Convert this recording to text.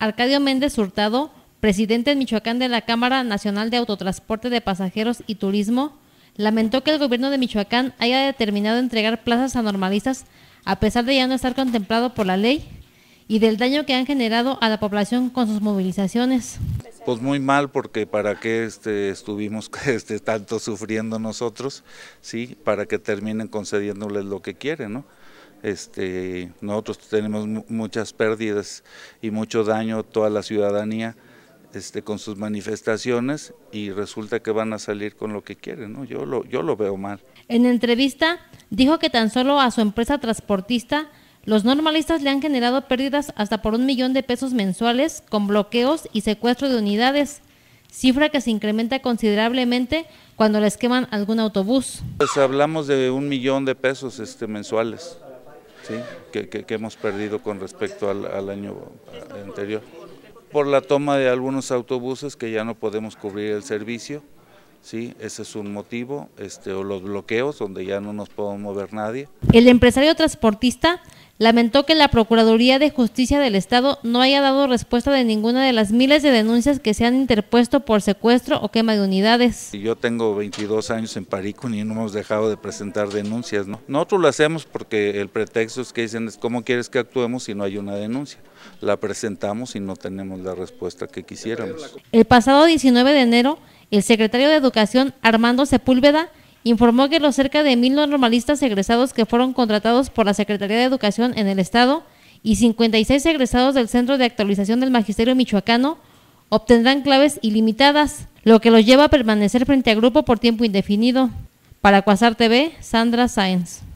Arcadio Méndez Hurtado, presidente de Michoacán de la Cámara Nacional de Autotransporte de Pasajeros y Turismo, lamentó que el gobierno de Michoacán haya determinado entregar plazas a normalistas a pesar de ya no estar contemplado por la ley y del daño que han generado a la población con sus movilizaciones. Pues muy mal porque para qué este, estuvimos este, tanto sufriendo nosotros, sí, para que terminen concediéndoles lo que quieren, ¿no? Este, nosotros tenemos muchas pérdidas y mucho daño a toda la ciudadanía este, con sus manifestaciones y resulta que van a salir con lo que quieren, ¿no? Yo lo, yo lo veo mal. En entrevista dijo que tan solo a su empresa transportista los normalistas le han generado pérdidas hasta por un millón de pesos mensuales con bloqueos y secuestro de unidades, cifra que se incrementa considerablemente cuando les queman algún autobús. Pues hablamos de un millón de pesos este, mensuales que, hemos perdido con respecto al año anterior. Por la toma de algunos autobuses que ya no podemos cubrir el servicio. ¿sí? Ese es un motivo, este, o los bloqueos donde ya no nos podemos mover nadie. El empresario transportista lamentó que la Procuraduría de Justicia del Estado no haya dado respuesta de ninguna de las miles de denuncias que se han interpuesto por secuestro o quema de unidades. Yo tengo 22 años en Parico y no hemos dejado de presentar denuncias. ¿no? Nosotros lo hacemos porque el pretexto es que dicen, ¿cómo quieres que actuemos si no hay una denuncia? La presentamos y no tenemos la respuesta que quisiéramos. El pasado 19 de enero, el secretario de Educación, Armando Sepúlveda, informó que los cerca de mil normalistas egresados que fueron contratados por la Secretaría de Educación en el Estado y 56 egresados del Centro de Actualización del Magisterio Michoacano obtendrán claves ilimitadas, lo que los lleva a permanecer frente a grupo por tiempo indefinido. Para Cuasar TV, Sandra Sáenz.